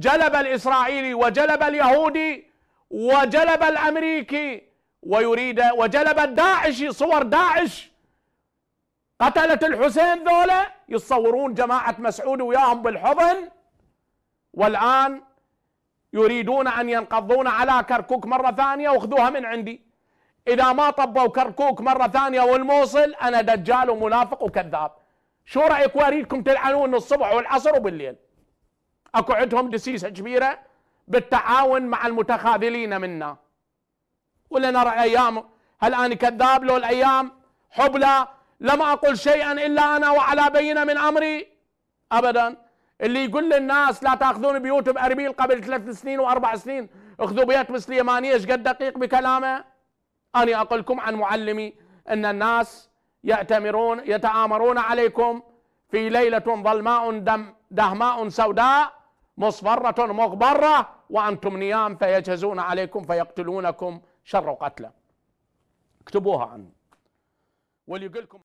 جلب الإسرائيلي وجلب اليهودي وجلب الأمريكي ويريد وجلب الداعشي صور داعش قتلت الحسين ذولا يتصورون جماعة مسعود وياهم بالحضن والآن يريدون أن ينقضون على كركوك مرة ثانية وخذوها من عندي إذا ما طبوا كركوك مرة ثانية والموصل أنا دجال ومنافق وكذاب شو رأيك واريدكم تلعنون الصبح والعصر وبالليل اكو عندهم دسيسه كبيره بالتعاون مع المتخاذلين منا ولا نرى ايام هل انا كذاب لو الايام حبلى لم اقل شيئا الا انا وعلى بينه من امري ابدا اللي يقول للناس لا تاخذون بيوت باربيل قبل ثلاث سنين واربع سنين اخذوا بيت بسليمانيه ايش قد دقيق بكلامه انا لكم عن معلمي ان الناس يأتمرون يتآمرون عليكم في ليلة ظلماء دم دهماء سوداء مصفرة مغبرة وأنتم نيام فيجهزون عليكم فيقتلونكم شر قتله اكتبوها عنه واللي